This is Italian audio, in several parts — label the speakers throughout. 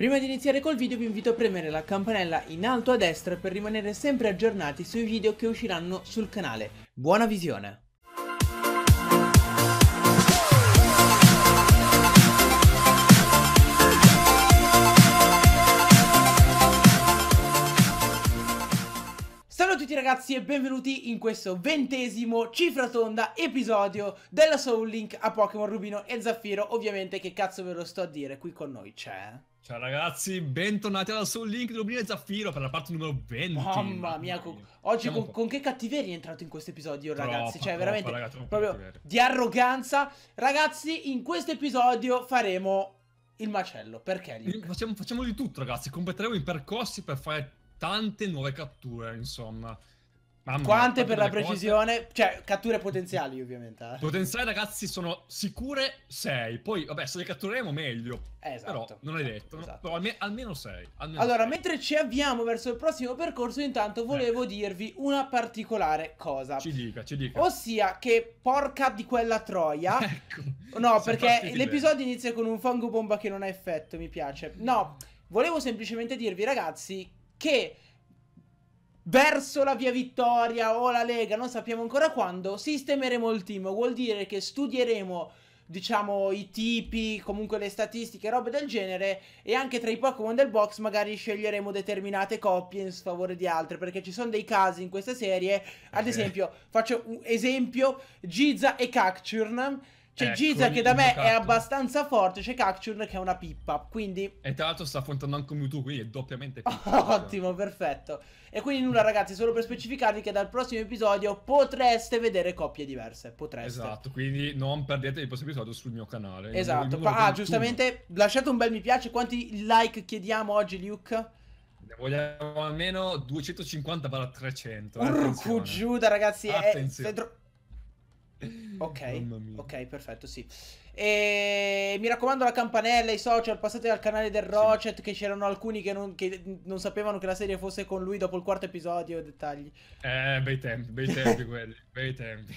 Speaker 1: Prima di iniziare col video vi invito a premere la campanella in alto a destra per rimanere sempre aggiornati sui video che usciranno sul canale. Buona visione! tutti ragazzi e benvenuti in questo ventesimo cifra tonda episodio della Soul Link a Pokémon Rubino e Zaffiro. Ovviamente che cazzo ve lo sto a dire, qui con noi c'è...
Speaker 2: Ciao ragazzi, bentornati alla Soul Link di Rubino e Zaffiro per la parte numero 20. Mamma mia, con...
Speaker 1: oggi con, con, che cattiveria è entrato in questo episodio, ragazzi. Cioè, troppa, cioè, veramente ragazzi, proprio cattiveria. di arroganza. Ragazzi, in questo episodio faremo il macello. Perché?
Speaker 2: Facciamo, facciamo di tutto, ragazzi. Completeremo i percorsi per fare tante nuove catture, insomma. Mamma Quante per la precisione?
Speaker 1: Cose. Cioè, catture potenziali, ovviamente. Eh. Potenziali,
Speaker 2: ragazzi, sono sicure 6. Poi, vabbè, se le cattureremo meglio. Esatto. Però, non è esatto, detto. Esatto. Però almeno 6. Allora, sei.
Speaker 1: mentre ci avviamo verso il prossimo percorso, intanto volevo eh. dirvi una particolare cosa. Ci
Speaker 2: dica, ci dica.
Speaker 1: Ossia che, porca di quella troia... ecco. No, perché l'episodio inizia con un fango bomba che non ha effetto, mi piace. No, volevo semplicemente dirvi, ragazzi, che verso la via vittoria o la Lega, non sappiamo ancora quando, sistemeremo il team. Vuol dire che studieremo diciamo i tipi, comunque le statistiche, robe del genere e anche tra i Pokémon del box magari sceglieremo determinate coppie in sfavore di altre perché ci sono dei casi in questa serie, ad esempio, faccio un esempio, Giza e Cacturn c'è ecco Gizer che da me è abbastanza forte, c'è Cacturn che è una pippa, quindi...
Speaker 2: E tra l'altro sta affrontando anche un Mewtwo, quindi è doppiamente pippa.
Speaker 1: Ottimo, perfetto. E quindi nulla ragazzi, solo per specificarvi che dal prossimo episodio potreste vedere coppie diverse, potreste. Esatto,
Speaker 2: quindi non perdete il prossimo episodio sul mio canale. Esatto, ah giustamente
Speaker 1: lasciate un bel mi piace, quanti like chiediamo oggi Luke? Ne
Speaker 2: vogliamo almeno 250-300. Eh, Urco
Speaker 1: giuda ragazzi,
Speaker 2: eh, Attenzione. È...
Speaker 1: Ok, ok, perfetto, sì. E ehm, mi raccomando la campanella, i social, passate al canale del Rocet sì. che c'erano alcuni che non, che non, sapevano che la serie fosse con lui dopo il quarto episodio, dettagli.
Speaker 2: Eh, bei tempi, bei tempi quelli, bei tempi.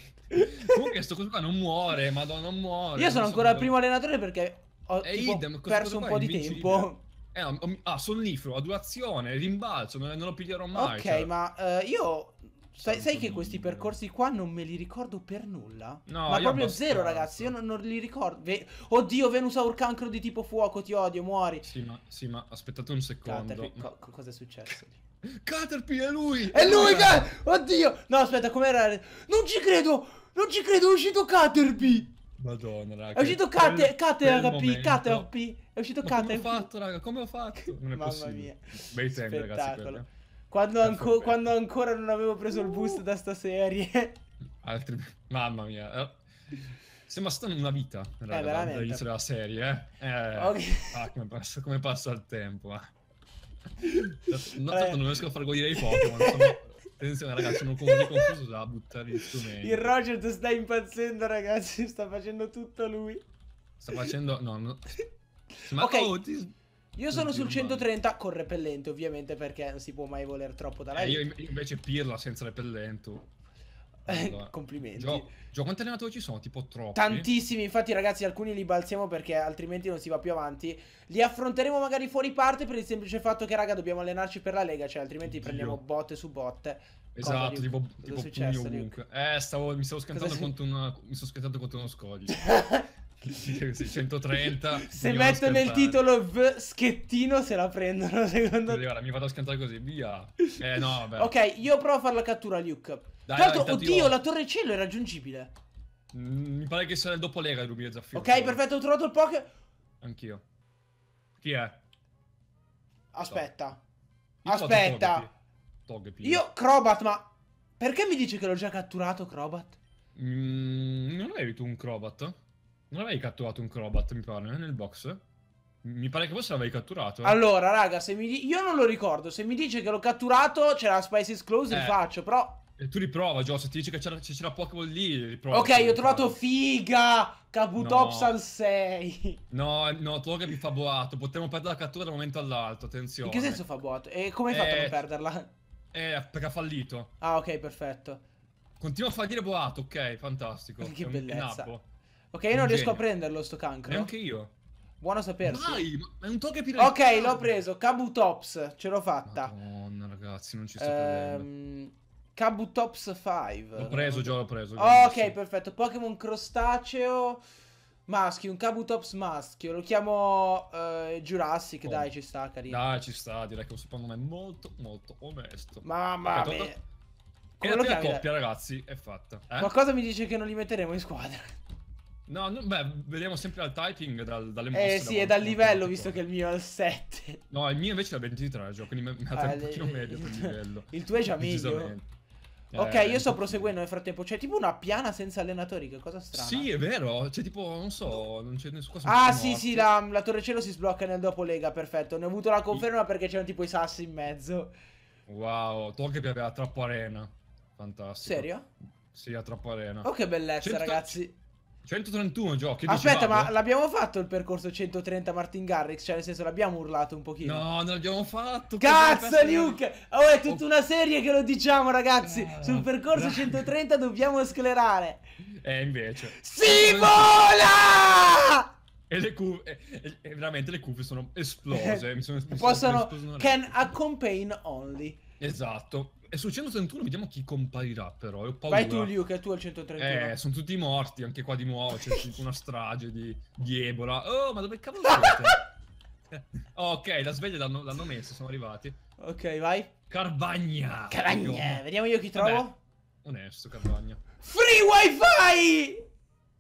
Speaker 2: Comunque sto coso qua non muore, madonna, non muore. Io sono ancora il primo
Speaker 1: allenatore perché ho eh, tipo, idem, perso un po' di tempo.
Speaker 2: Eh, ah, sonnifero, adulazione, rimbalzo, non, lo piglierò mai. Ok, cioè.
Speaker 1: ma uh, io Sai, sai, che questi percorsi qua non me li ricordo per nulla? No, Ma proprio zero, ragazzi. Io non, non li ricordo. Ve Oddio, Venus ha un cancro di tipo fuoco. Ti odio, muori. Sì, ma,
Speaker 2: sì, ma aspettate un secondo. co cosa è successo lì?
Speaker 1: Caterpie, è lui! È lui! Che... Oddio! No, aspetta, com'era? Non ci credo! Non ci credo, è uscito Caterpie!
Speaker 2: Madonna, raga. È uscito Caterpie, Caterpie, Caterpie.
Speaker 1: È uscito Caterpie. Come ho fatto, raga? Come ho
Speaker 2: fatto? Non è Mamma possibile. mia. Bei tempi, ragazzi. Quelli.
Speaker 1: Quando, anco quando, ancora non avevo preso il boost da sta serie.
Speaker 2: Altri... Mamma mia. Eh. Stiamo stando una vita, eh, raga, dall'inizio della serie, eh. eh. okay. ah, come, passa, come, passa, il tempo, eh. No, non riesco a far godere i Pokémon, sono... Attenzione ragazzi, sono così confuso da ah, buttare gli strumenti. Il
Speaker 1: Roger sta impazzendo ragazzi, sta facendo tutto lui.
Speaker 2: Sta facendo... no, no. Ma ok. Oh,
Speaker 1: ti... Io sono sul 130 con repellente, ovviamente, perché non si può mai voler troppo da lei. Eh, io
Speaker 2: invece pirla senza repellente. Eh, allora, Complimenti. Gio, quanti allenatori ci sono? Tipo troppi? Tantissimi,
Speaker 1: infatti ragazzi alcuni li balziamo perché altrimenti non si va più avanti. Li affronteremo magari fuori parte per il semplice fatto che raga dobbiamo allenarci per la Lega, cioè altrimenti Oddio. prendiamo botte su botte. Esatto, Cosa, tipo, tipo successo, ovunque.
Speaker 2: Eh, stavo, mi stavo schiantando contro, una, mi sono schiantato contro uno scoglio. 130 se metto nel titolo v schettino
Speaker 1: se la prendono
Speaker 2: secondo te mi vado a schiantare così via eh no vabbè
Speaker 1: ok io provo a fare la cattura Luke dai, tra l'altro oddio la torre cielo è raggiungibile
Speaker 2: mm, mi pare che sia nel dopo lega il rubino zaffiro ok però.
Speaker 1: perfetto ho trovato il poke
Speaker 2: anch'io chi è?
Speaker 1: aspetta so. aspetta
Speaker 2: Togepi. io
Speaker 1: Crobat ma perché mi dici che l'ho già catturato Crobat?
Speaker 2: Mm, non avevi tu un Crobat? Non avevi catturato un Crobat, mi pare, nel box? Mi pare che forse l'avevi catturato. Eh.
Speaker 1: Allora, raga, se mi di... io non lo ricordo. Se mi dice che l'ho catturato, c'era Spices Close, eh. li faccio,
Speaker 2: però... E tu riprova, Gio, se ti dice che c'era, Pokémon lì, riprova. Ok, ho
Speaker 1: trovato figa! Caputopsal no. 6.
Speaker 2: No, no, tu che mi fa boato. Potremmo perdere la cattura da un momento all'altro, attenzione. In che senso
Speaker 1: fa boato? E come hai fatto a non eh,
Speaker 2: perderla? Eh, perché ha fallito. Ah, ok, perfetto. Continua a fallire boato, ok, fantastico. Che bellezza.
Speaker 1: Ok, io non riesco a prenderlo sto cancro. Neanche io. Buono sapersi. Vai, ma è un tocco pirata. Ok, l'ho preso. Kabutops, ce l'ho fatta. Madonna, ragazzi, non ci sto ehm... Kabutops 5. L'ho preso, già l'ho preso. Oh, ok, perfetto. Pokémon crostaceo maschio, un Kabutops maschio. Lo chiamo uh, Jurassic, oh. dai, ci sta,
Speaker 2: carino. Dai, ci sta, direi che secondo me è molto, molto onesto. Mamma mia.
Speaker 1: E la prima coppia,
Speaker 2: ragazzi, è fatta. Eh? Qualcosa
Speaker 1: mi dice che non li metteremo in squadra.
Speaker 2: No, no, beh, vediamo sempre dal typing, dal, dalle eh, mosse. Eh sì, è dal livello, visto che il mio è al 7. No, il mio invece è al 23, cioè, quindi mi ha ah, un pochino meglio il livello. Il tuo è già meglio. Eh, ok, eh, io sto
Speaker 1: proseguendo nel frattempo. C'è tipo una piana senza allenatori, che cosa strana.
Speaker 2: Sì, è vero.
Speaker 1: C'è tipo, non so, non c'è nessuno. Ah, sì, morti. sì, la, la, Torre Cielo si sblocca nel dopo Lega, perfetto. Ne ho avuto la conferma perché c'erano tipo i sassi in mezzo.
Speaker 2: Wow, tu che piaveva troppo arena. Fantastico. Serio? Sì, ha troppo arena. Oh, che bellezza, ragazzi. 131 giochi. Aspetta, ma
Speaker 1: l'abbiamo fatto il percorso 130 Martin Garrix? Cioè, nel senso, l'abbiamo urlato un
Speaker 2: pochino. No, non l'abbiamo fatto. Cazzo, Luke!
Speaker 1: Oh, è tutta una serie che lo diciamo, ragazzi. Ah, Sul percorso bravo. 130 dobbiamo sclerare.
Speaker 2: Eh, invece. Simola! E le cuffie, e, eh, e, eh, veramente le cuffie sono esplose. mi sono, mi Possono, can accompany only. Esatto. E sul 131 vediamo chi comparirà però, ho paura. Vai tu Luke, tu al 131. Eh, sono tutti morti, anche qua di nuovo, c'è una strage di, di, Ebola. Oh, ma dove cavolo siete? ok, la sveglia l'hanno, messa, sono arrivati. Ok, vai. Carvagna! Carvagna,
Speaker 1: vediamo io chi Vabbè. trovo.
Speaker 2: Onesto, Carvagna.
Speaker 1: Free wifi!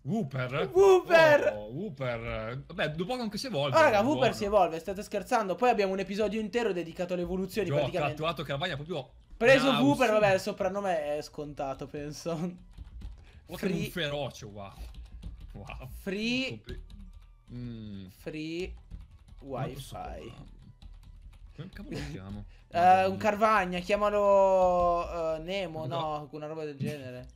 Speaker 2: Wooper? Wooper! Oh, Wooper! Vabbè, dopo anche si evolve. Ah, raga, Wooper si
Speaker 1: evolve, state scherzando. Poi abbiamo un episodio intero dedicato alle evoluzioni. Io praticamente.
Speaker 2: ho attuato Carvagna proprio Preso Naus. V vabbè, il
Speaker 1: soprannome è scontato, penso.
Speaker 2: Free... Un feroce, wow.
Speaker 1: wow. Free... Mm. Free... Wi-Fi.
Speaker 2: Come lo chiamo?
Speaker 1: uh, eh, un Carvagna, chiamalo uh, Nemo, no. no, una roba del genere.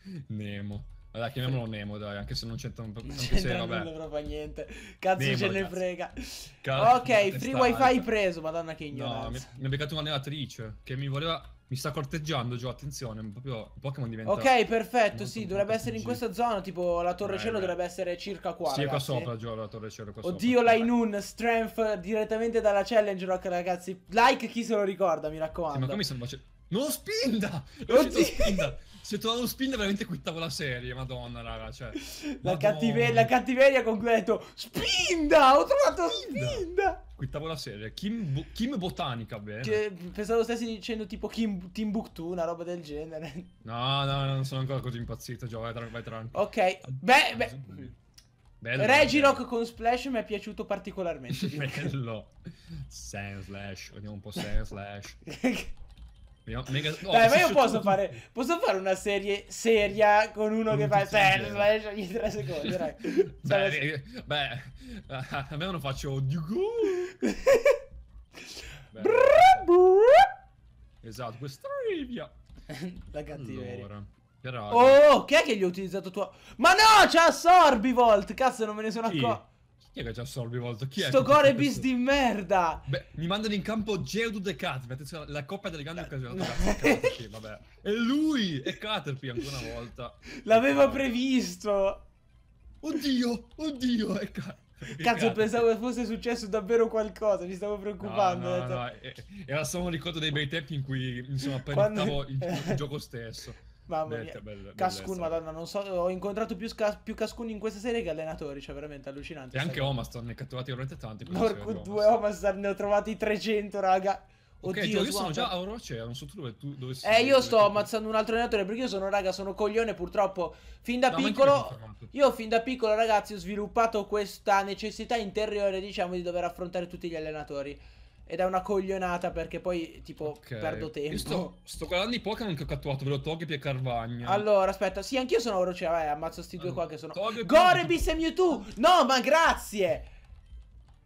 Speaker 2: Nemo. Vabbè, chiamiamolo Nemo, dai, anche se non c'entra un po'. Non c'entra nulla
Speaker 1: proprio niente. Cazzo Nemo, ce ne frega. Cazzo, ok, free wifi preso, madonna che ignoranza. No, mi,
Speaker 2: mi ha beccato una nevatrice che mi voleva... Mi sta corteggiando Gio, attenzione, proprio Pokémon diventa... Ok, perfetto, sì, dovrebbe essere in questa
Speaker 1: zona, tipo la torre eh, cielo beh. dovrebbe essere circa qua, Sì, è qua sopra
Speaker 2: Gio, la torre cielo, qua Oddio,
Speaker 1: sopra. la Inun, strength direttamente dalla Challenge Rock, ragazzi. Like chi se lo ricorda, mi raccomando. Sì, ma
Speaker 2: come mi sono facendo... No, spinda! Oddio! Spinda! se trovavo spin veramente quittavo la serie, madonna raga, cioè,
Speaker 1: la, cattive la, cattiveria con cui ha detto Spinda, ho trovato Spinda! spinda!
Speaker 2: Quittavo la serie, Kim, Bo Kim Botanica, bene. Che,
Speaker 1: pensavo stessi dicendo tipo Kim Timbuktu, una roba del genere.
Speaker 2: No, no, no, non sono ancora così impazzito, Gio, vai, vai tranquillo.
Speaker 1: Ok, beh, beh...
Speaker 2: Bello, Regirock
Speaker 1: bello. con Splash mi è piaciuto particolarmente. bello.
Speaker 2: Sand Slash, vediamo un po' Sand Slash. Mega... Oh, Dai, ma io posso
Speaker 1: fare, posso fare, una serie seria con uno non che fa Beh, cioè, ogni tre secondi, dai.
Speaker 2: beh, cioè, beh, a me non faccio Esatto, questa trivia. La cattiveria. Allora. Che oh,
Speaker 1: chi è che gli ho utilizzato tua? Ma no, c'ha Sorbivolt,
Speaker 2: cazzo, non me ne sono accorto. Chi è che ci assolve volta? Chi è? Sto core bis di
Speaker 1: merda!
Speaker 2: Beh, mi mandano in campo Geodude e Caterpie. Attenzione, la coppia delle grandi eh. occasioni. Caterpie, vabbè. E lui! E Caterpie ancora una volta. L'aveva previsto!
Speaker 1: Oddio! Oddio! E Cazzo, cazzo, pensavo che fosse successo davvero qualcosa, mi stavo preoccupando. No, no, detto...
Speaker 2: no, era solo un ricordo dei bei tempi in cui, insomma, Quando... il, il, gioco stesso. Mamma mia. Belletta, bella, Cascun,
Speaker 1: bella madonna, non so, ho incontrato più, sca- più Cascun in questa serie che allenatori, cioè veramente allucinante. E anche
Speaker 2: Omaston, ne ha catturati veramente tanti. Porco
Speaker 1: due Omaston, ne ho trovati
Speaker 2: 300, raga. Okay, Oddio, io sono già a Orocea, non so tu dove, tu, dove sei. Eh, io sto
Speaker 1: ammazzando un altro allenatore perché io sono, raga, sono coglione purtroppo. Fin da no, piccolo, io fin da piccolo, ragazzi, ho sviluppato questa necessità interiore, diciamo, di dover affrontare tutti gli allenatori ed è una coglionata perché poi tipo okay. perdo tempo. Io sto,
Speaker 2: sto guardando i Pokémon che ho catturato, ve lo Togepi e Carvagna.
Speaker 1: Allora, aspetta, sì, anch'io sono veloce, vai, ammazzo sti allora, due qua che sono Gorebis e Mewtwo! No, ma grazie!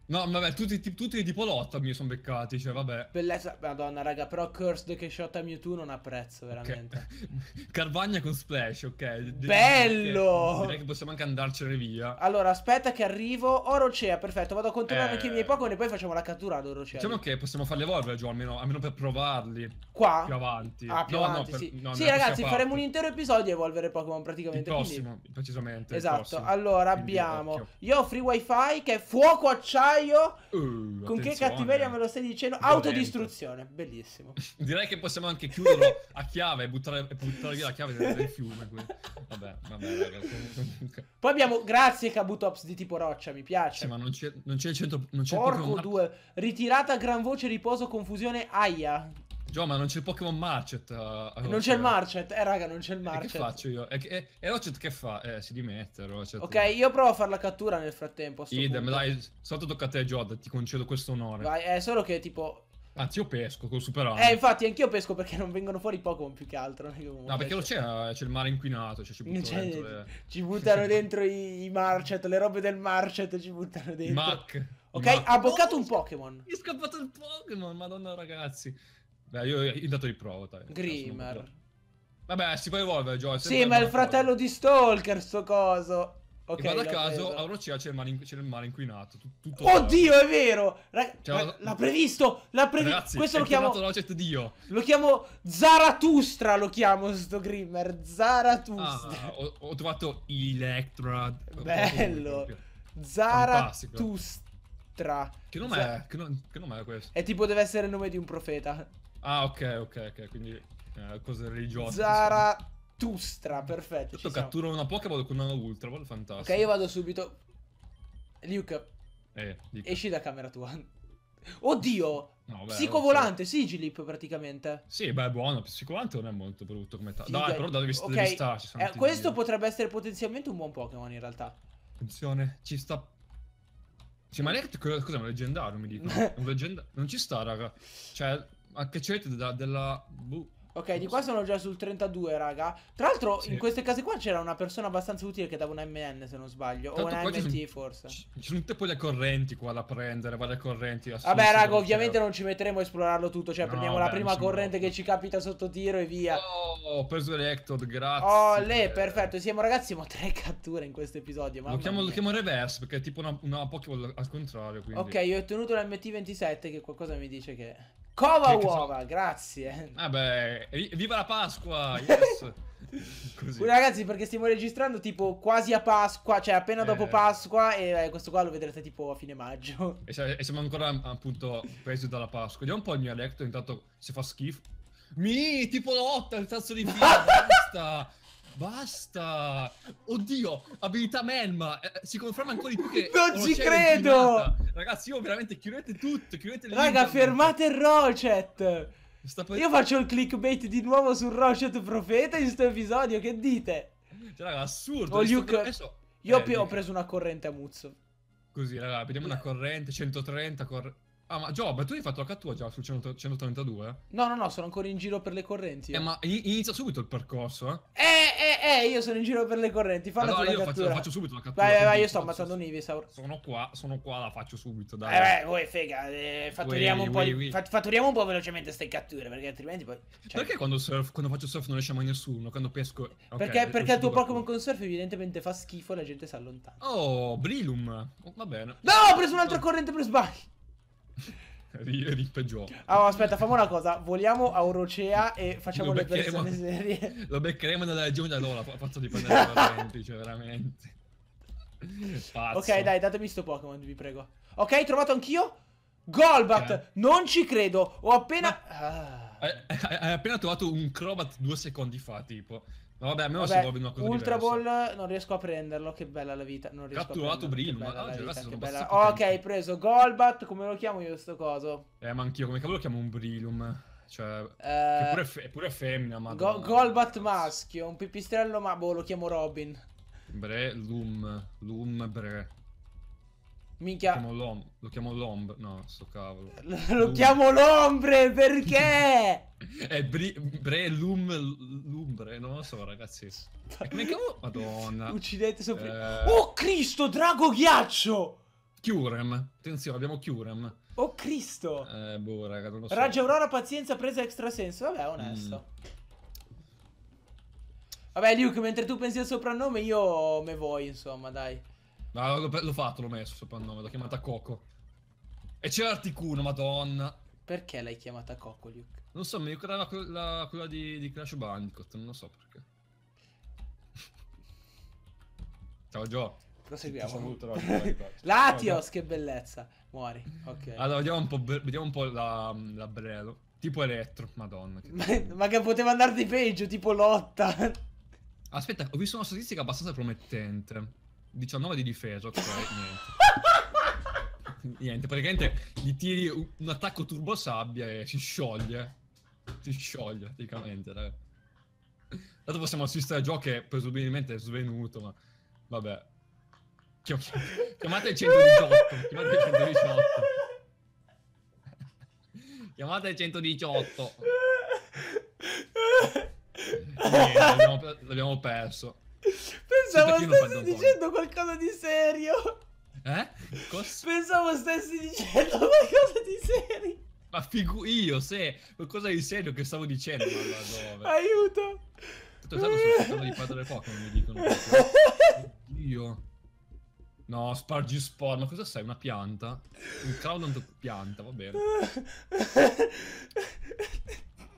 Speaker 2: No, vabbè, tutti, tutti tipo lotta mi sono beccati, cioè vabbè.
Speaker 1: Bellezza, madonna raga, però Cursed che shotta Mewtwo non apprezzo, veramente.
Speaker 2: Okay. Carvagna con Splash, ok. Bello! Direi che possiamo anche andarcene via.
Speaker 1: Allora, aspetta che arrivo. Orocea, oh, perfetto, vado a controllare eh... anche i miei eh. Pokémon e poi facciamo la cattura ad Orocea.
Speaker 2: Diciamo che possiamo farli evolvere, giù, almeno, almeno per provarli. Qua? Più avanti. Ah, più no, avanti, no, per, sì. No, sì ragazzi, faremo parte.
Speaker 1: un intero episodio a evolvere Pokémon, praticamente. Il prossimo,
Speaker 2: quindi... precisamente. Esatto, prossimo.
Speaker 1: allora quindi abbiamo... Io ho free Wi-Fi, che è fuoco acciaio paio. Uh, con che cattiveria me lo stai dicendo? Violento. Autodistruzione,
Speaker 2: bellissimo. Direi che possiamo anche chiuderlo a chiave e buttare, buttare, via la chiave del fiume. Quindi. Vabbè, vabbè, ragazzi.
Speaker 1: Poi abbiamo, grazie Kabutops di tipo roccia, mi piace. Sì, ma non c'è, non c'è il centro. Non c'è Porco due. Ritirata a gran voce, riposo, confusione, aia.
Speaker 2: Gio, ma non c'è il Pokémon Marchet. Uh, eh, non c'è il
Speaker 1: Marchet, eh raga, non c'è il Marchet. che faccio
Speaker 2: io? E, e, e Rochet che fa? Eh, si dimette, Rochet. Ok,
Speaker 1: io provo a fare la cattura nel frattempo. Idem, dai,
Speaker 2: sotto tocca a te, Jod, ti concedo questo onore.
Speaker 1: Vai, è eh, solo che tipo...
Speaker 2: Anzi, io pesco col superano. Eh,
Speaker 1: infatti, anch'io pesco perché non vengono fuori i Pokémon più che altro.
Speaker 2: No, perché c'è, eh, c'è il mare inquinato. Cioè ci, buttano dentro le... ci buttano
Speaker 1: dentro i, i Marchet, le robe del Marchet ci buttano dentro. Mac. Ok, Mac. ha boccato oh, un Pokémon.
Speaker 2: Mi è scappato il Pokémon, madonna ragazzi. Beh, io, io intanto riprovo. Dai. Grimar. Vabbè, si può evolvere, Joel. Sì, ma è il fratello
Speaker 1: di Stalker, sto coso. Ok. E guarda caso,
Speaker 2: preso. a Orocea c'è il, male inquinato. Tutto Oddio, è vero!
Speaker 1: Cioè, l'ha previsto! L'ha previsto! Questo lo chiamo...
Speaker 2: Certo Dio.
Speaker 1: Lo chiamo Zaratustra, lo chiamo sto Grimmer. Zaratustra.
Speaker 2: Ah, ho, ho, trovato Electra. Bello. Zaratustra. Che nome, Zar... è? Che, no... che nome
Speaker 1: è questo? E tipo deve essere il nome di un profeta.
Speaker 2: Ah, ok, ok, ok, quindi eh, cose religiose.
Speaker 1: Zaratustra, perfetto. Io catturo
Speaker 2: una Pokéball con una Ultra Ball, fantastico. Ok, io vado
Speaker 1: subito. Luke,
Speaker 2: eh, esci
Speaker 1: da camera tua. Oddio!
Speaker 2: No, beh, psicovolante,
Speaker 1: so. Sigilip praticamente.
Speaker 2: Sì, beh, buono. Psicovolante non è molto brutto come tale. Dai, però devi, okay. devi starci. Eh, questo dio.
Speaker 1: potrebbe essere potenzialmente un buon Pokémon in realtà.
Speaker 2: Attenzione, ci sta... Sì, ma neanche... è un leggendario, mi dico? un leggendario... Non ci sta, raga. Cioè... Ma che c'è da, della... Buh.
Speaker 1: Ok, di qua sono già sul 32, raga. Tra l'altro, sì. in queste case qua c'era una persona abbastanza utile che dava un MN, se non sbaglio. Tanto o un MT, sono, forse. Ci
Speaker 2: sono tutte poi correnti qua da prendere, varie correnti. Vabbè, raga,
Speaker 1: ovviamente non ci metteremo a esplorarlo tutto. Cioè, no, prendiamo vabbè, la prima corrente che ci capita sotto tiro e via.
Speaker 2: Oh, ho preso l'Electod, grazie. Oh, lei,
Speaker 1: perfetto. Siamo, ragazzi, siamo tre catture in questo episodio. Lo chiamo, lo
Speaker 2: chiamo, reverse, perché è tipo una, una Pokéball al contrario, quindi. Ok,
Speaker 1: io ho ottenuto l'MT27, che qualcosa mi dice che... Cova che uova, cazzo... grazie.
Speaker 2: Vabbè, ah viva la Pasqua! Yes. Così.
Speaker 1: Ragazzi, perché stiamo registrando tipo quasi a Pasqua, cioè appena eh. dopo Pasqua, e eh, questo qua lo vedrete tipo a fine maggio.
Speaker 2: E, siamo ancora appunto presi dalla Pasqua. Vediamo un po' il mio letto, intanto se fa schifo. Mi, tipo lotta, il tazzo di vita, basta! Basta! Oddio, abilità Melma! Eh, si conferma ancora di più che... non ci credo! Ragazzi, io veramente chiudete tutto, chiudete le Raga, fermate
Speaker 1: il Rocet! Io faccio il clickbait di nuovo sul Rocet Profeta in questo episodio, che dite?
Speaker 2: Cioè, raga, assurdo! Oh, Luke... adesso... Io eh, ho preso
Speaker 1: una corrente a Muzzo.
Speaker 2: Così, raga, vediamo una corrente, 130 corrente... Ah, ma Gio, ma tu hai fatto la cattura già sul 132? No, no, no, sono ancora in giro per le correnti. Eh, eh. ma inizia subito il percorso, eh?
Speaker 1: Eh! eh, io sono in giro per le correnti. Falla allora, io faccio, faccio, subito la cattura. Vai, vai, vai io
Speaker 2: sto ammazzando un Ivisaur. Sono qua, sono qua, la faccio subito. Dai. Eh,
Speaker 1: beh, voi, fega. Eh, fatturiamo, wey, un wey, wey. fatturiamo, un po', velocemente queste catture. Perché altrimenti poi. Cioè... Perché
Speaker 2: quando, surf, quando, faccio surf non esce mai nessuno? Quando pesco. Okay, perché, perché il tuo
Speaker 1: Pokémon con surf, evidentemente, fa schifo e la gente si allontana.
Speaker 2: Oh, Brilum. Va
Speaker 1: bene. No, ho preso un'altra corrente per sbaglio.
Speaker 2: Ripeggiò.
Speaker 1: Ah, aspetta, facciamo una cosa. Voliamo a Orocea e facciamo lo le persone serie.
Speaker 2: Lo beccheremo nella regione allora, fatto di pannelli parenti, cioè veramente. Pazzo. Ok,
Speaker 1: dai, datemi sto Pokémon, vi prego. Ok, trovato anch'io? Golbat, eh. non ci credo. Ho appena... Ma...
Speaker 2: Ah. hai, eh, eh, hai appena trovato un Crobat due secondi fa, tipo. No, vabbè, a me vabbè, sembra una cosa Ultra diversa.
Speaker 1: Ball eh, non riesco a prenderlo, che bella la vita. Non
Speaker 2: riesco Catturato Brin, ma ah, cioè, ragazzi, sono bella...
Speaker 1: Oh, ok, preso Golbat, come lo chiamo io sto coso?
Speaker 2: Eh, ma anch'io, come cavolo lo chiamo un Brilum? Cioè, uh, che pure è, fe- pure femmina, ma... Go
Speaker 1: Golbat maschio, un pipistrello, ma boh, lo chiamo Robin.
Speaker 2: Bre, Lum, Lum, Bre. Minchia. Lo chiamo Lomb. No, sto cavolo. Lo
Speaker 1: chiamo Lombre perché?
Speaker 2: è bri... Bre Lum Lumbre, non lo so, ragazzi. Mi chiamo Madonna. Uccidete sopra. Eh... Oh Cristo, drago ghiaccio! Curem. Attenzione, abbiamo Curem. Oh Cristo. Eh, boh, raga, non lo so. Raggio
Speaker 1: Aurora pazienza presa extra senso. Vabbè, onesto.
Speaker 2: Mm.
Speaker 1: Vabbè, Luke, mentre tu pensi al soprannome, io me voi, insomma, dai.
Speaker 2: No, l'ho, l'ho fatto, l'ho messo il nome, l'ho chiamata Coco. E c'era Articuno, madonna. Perché l'hai chiamata Coco, Luke? Non so, mi ricordava la, quella di, di Crash Bandicoot, non lo so perché. Ciao Gio. Proseguiamo. Saluto, no, Latios,
Speaker 1: che bellezza. Muori. Ok. Allora,
Speaker 2: vediamo un po', vediamo un po la, la Brelo. Tipo Electro, madonna. Che ma, che poteva andare di peggio, tipo Lotta. Aspetta, ho visto una statistica abbastanza promettente. 19 di difesa, cioè niente. niente, praticamente gli tiri un, attacco turbo sabbia e si scioglie. Si scioglie praticamente. Dai. Tanto possiamo assistere a gioco che presumibilmente è svenuto, ma vabbè. Chiamate il 118. Chiamate il 118. Chiamate il 118. Niente, l'abbiamo perso.
Speaker 1: Pensavo stessi dicendo qualcosa di serio. Eh? Cos Pensavo stessi dicendo qualcosa di serio.
Speaker 2: Ma figu io, se qualcosa di serio che stavo dicendo. Aiuto. Tutto stato sul sistema di padre Pokémon mi dicono. Oddio. No, spargi sport, ma cosa sei? Una pianta? Un clown pianta, va bene.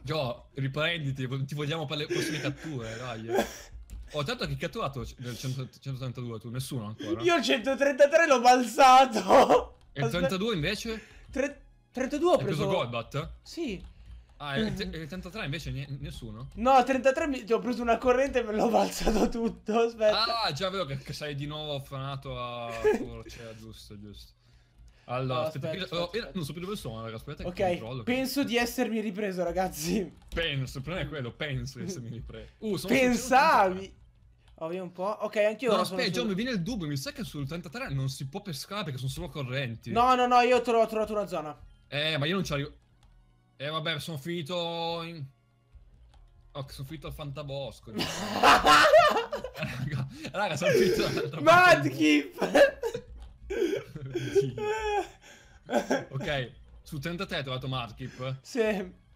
Speaker 2: Gio, riprenditi, ti vogliamo per le prossime catture, dai. Ho tanto chicatturato del 100, 132, tu, nessuno ancora. Io il
Speaker 1: 133 l'ho balzato. E il 32 invece? Tre... 32 ho preso. Hai preso Golbat? Sì.
Speaker 2: Ah, e il 33 invece nessuno?
Speaker 1: No, 33 mi... ti ho preso una corrente e me l'ho balzato tutto,
Speaker 2: aspetta. Ah, già vedo che, che sei di nuovo affanato a... cioè, giusto, giusto. Allora, no, aspetta, aspetta, aspetta, aspetta. non so più dove sono, raga, aspetta okay. che Ok, penso
Speaker 1: che... di essermi ripreso, ragazzi.
Speaker 2: Penso, il problema è quello, penso di essermi ripreso. Uh, Pensavi! Ovvio un po'. Ok, anch'io. No, aspetta, John, su... mi viene il dubbio. Mi sa che sul 33 non si può pescare perché sono solo correnti. No, no, no, io ho trovato una zona. Eh, ma io non ci arrivo. Eh, vabbè, sono finito. In... Oh, sono finito al Fantabosco. raga, raga, sono finito. Madkip! ok, su 33 hai trovato Madkip. Sì.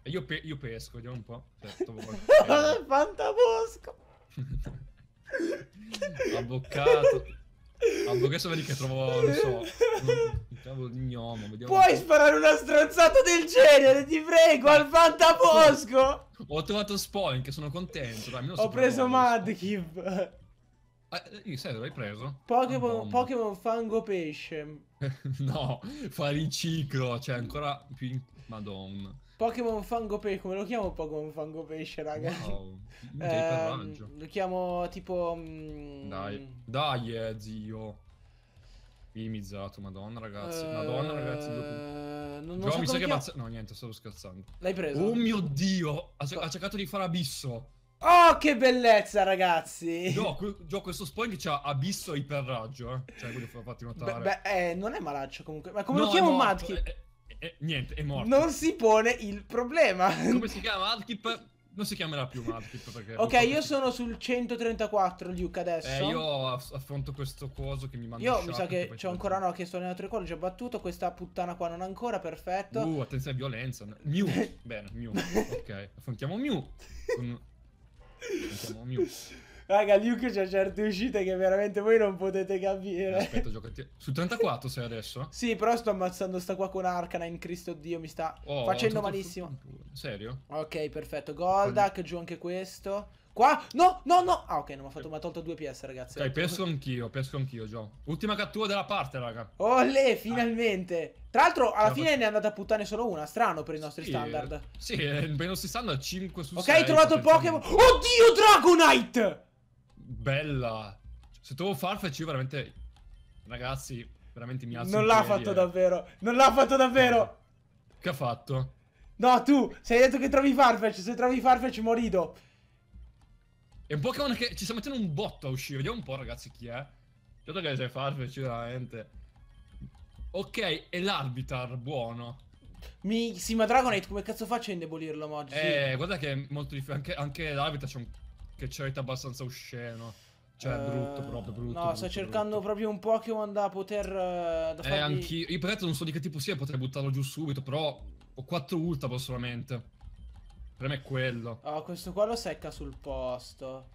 Speaker 2: E io, pe io pesco, vediamo un po'. Certo, Fantabosco! ha boccato. Ha boccato vedi che trovo, non so, cavolo il gnomo. Vediamo
Speaker 1: Puoi sparare una stronzata del genere, ti prego, al fantabosco!
Speaker 2: Ho trovato Spoink, sono contento. Dai, Ho preso
Speaker 1: Madkip.
Speaker 2: Ah, eh, sai dove l'hai preso?
Speaker 1: Pokémon, Pokémon fango pesce.
Speaker 2: no, fa riciclo, cioè ancora più... Madonna.
Speaker 1: Pokémon Fango Pesce, come lo chiamo Pokémon Fango Pesce, raga? Wow. eh,
Speaker 2: lo chiamo tipo... Mm, dai, dai eh, zio. Minimizzato, madonna ragazzi. Uh... Madonna ragazzi. Dopo... Non, Gio, so mi sa che pazza... No, niente, stavo scherzando. L'hai preso? Oh mio Dio! Ha, ha cercato di fare abisso. Oh, che bellezza, ragazzi! No, gioco questo spawn c'ha abisso iperraggio, eh. Cioè, quello che fatti notare. Beh,
Speaker 1: beh eh, non è malaccio comunque. Ma come no, lo chiamo no, Madkip?
Speaker 2: Eh, e niente, è morto.
Speaker 1: Non si pone il problema. Come
Speaker 2: si chiama? Alkip? Non si chiamerà più Malkip perché...
Speaker 1: ok, io sono sul 134, Luke, adesso. Eh,
Speaker 2: io affronto questo coso che mi manda Io mi sa che c'ho
Speaker 1: ancora no, che sono allenatore altre cose, ho battuto, questa puttana qua non ancora, perfetto. Uh,
Speaker 2: attenzione, violenza. Mew, bene, Mew. Ok, affrontiamo Mew. Con...
Speaker 1: Affrontiamo Mew. Raga, Luke c'ha certe uscite che veramente voi non potete capire. Aspetta,
Speaker 2: giocati. Su 34 sei adesso?
Speaker 1: sì, però sto ammazzando sta qua con Arcana in Cristo Dio, mi sta oh, facendo malissimo. Serio? Ok, perfetto. Goldak, Quindi... giù anche questo. Qua? No, no, no! Ah, ok, non mi ha fatto, mi ha tolto due PS, ragazzi. Ok, pesco
Speaker 2: anch'io, pesco anch'io, Gio. Ultima cattura della parte, raga.
Speaker 1: Olè, ah. finalmente! Tra l'altro, alla fine ne è andata a puttane solo una. Strano per i nostri sì, standard.
Speaker 2: Sì, eh, per i nostri standard 5 su okay, 6. Ok, hai trovato il Pokémon. Oddio,
Speaker 1: Dragonite!
Speaker 2: bella. Se trovo Farfetch, faccio veramente... Ragazzi, veramente mi alzo Non l'ha fatto e... Eh.
Speaker 1: davvero. Non l'ha fatto davvero. Che ha fatto? No, tu, sei detto che trovi Farfetch. Se trovi Farfetch morido.
Speaker 2: È un Pokémon che ci sta mettendo un botto a uscire. Vediamo un po', ragazzi, chi è. Certo che sei Farfetch, veramente. Ok, è l'Arbitar, buono.
Speaker 1: Mi... Sì, ma Dragonite come cazzo
Speaker 2: faccio a indebolirlo oggi? Eh, guarda che è molto difficile. Anche, anche l'Arbitar c'è un che certa abbastanza osceno.
Speaker 1: Cioè, uh, brutto
Speaker 2: proprio, brutto. No, brutto, sto cercando
Speaker 1: brutto. proprio un Pokémon da poter... Eh, da eh, fargli... anch'io.
Speaker 2: Io per non so di che tipo sia, potrei buttarlo giù subito, però ho quattro ultra solamente. Per me è quello.
Speaker 1: Oh, questo qua lo secca sul posto.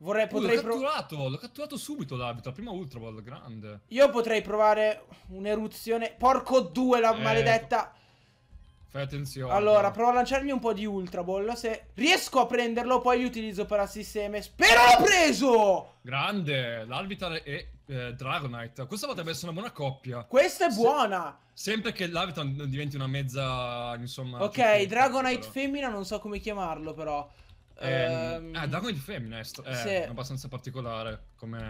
Speaker 1: Vorrei, uh, potrei l'ho
Speaker 2: catturato, l'ho catturato subito l'abito, la prima Ultra Ball, grande.
Speaker 1: Io potrei provare un'eruzione... Porco due, la eh, maledetta...
Speaker 2: Fai attenzione. Allora,
Speaker 1: provo a lanciargli un po' di Ultra Ball. Se riesco a prenderlo, poi li utilizzo per assisteme. Spero
Speaker 2: l'ho preso! Grande, l'Alvitar e eh, Dragonite. Questa potrebbe essere una buona coppia. Questa è Se buona! Sempre che l'Alvitar diventi una mezza, insomma... Ok, Dragonite però.
Speaker 1: femmina, non so come chiamarlo, però.
Speaker 2: Eh, um... eh Dragonite femmina è, è eh, sì. abbastanza particolare come...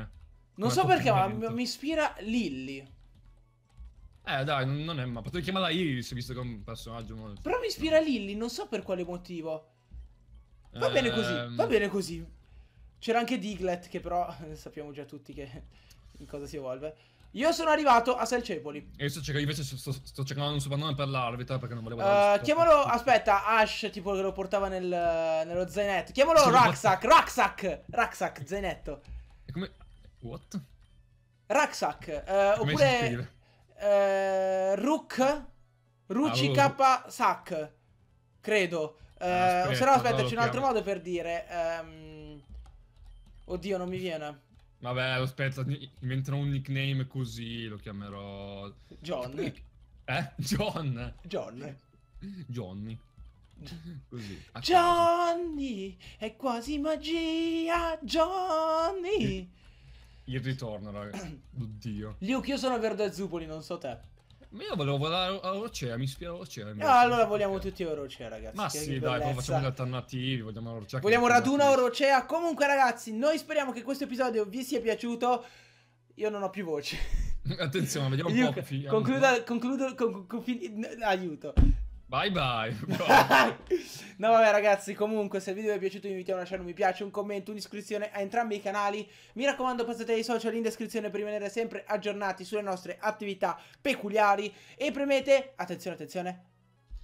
Speaker 2: Non come so perché, ma mi
Speaker 1: ispira Lilly.
Speaker 2: Eh dai, non è ma potrei chiamarla Iris visto che è un personaggio molto... Però
Speaker 1: mi ispira Lilly, non so per quale motivo.
Speaker 2: Va eh... bene così, va ehm. bene
Speaker 1: così. C'era anche Diglett che però eh, sappiamo già tutti che in cosa si evolve. Io sono arrivato a Selcepoli.
Speaker 2: E io sto cercando, invece sto, sto cercando un soprannome per l'arbitro perché non volevo... Uh, chiamalo,
Speaker 1: aspetta, Ash tipo che lo portava nel, nello zainetto. Chiamalo sì, Raxac, ma... Raxac, Raxac, zainetto. E come... What? Raxac, uh, eh, oppure eh, Rook
Speaker 2: Ruci ah,
Speaker 1: K Sack credo eh, aspetta, se no aspetta c'è un altro modo per dire ehm... oddio non mi viene
Speaker 2: vabbè aspetta inventerò un nickname così lo chiamerò John eh? John John Johnny Così,
Speaker 1: Johnny caso. è quasi magia Johnny
Speaker 2: il ritorno, ragazzi. Oddio.
Speaker 1: Luke, io sono verde Zupoli, non so te.
Speaker 2: Ma io volevo volare a Orcea, mi ispira Orcea. No, allora
Speaker 1: vogliamo perché... tutti Orocea, ragazzi. Ma che sì, dai, poi facciamo gli
Speaker 2: alternativi, vogliamo Orocea. Vogliamo raduna
Speaker 1: Orocea. Comunque, ragazzi, noi speriamo che questo episodio vi sia piaciuto. Io non ho più
Speaker 2: voce. Attenzione, vediamo Luke, un po'. Concluda,
Speaker 1: concludo, con, con, con, aiuto.
Speaker 2: Bye bye.
Speaker 1: no vabbè ragazzi, comunque se il video vi è piaciuto vi invito a lasciare un mi piace, un commento, un'iscrizione a entrambi i canali. Mi raccomando passate ai social in descrizione per rimanere sempre aggiornati sulle nostre attività peculiari e premete, attenzione attenzione,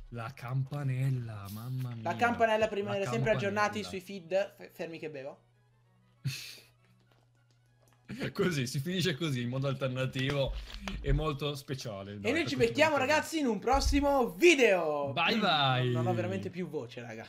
Speaker 2: la campanella, mamma mia. La campanella per rimanere sempre aggiornati
Speaker 1: sui feed. Fermi che bevo.
Speaker 2: così si finisce così in modo alternativo e molto speciale. e noi ci
Speaker 1: becchiamo, ragazzi, in un prossimo video. Bye mm, bye. Non ho veramente più voce, raga.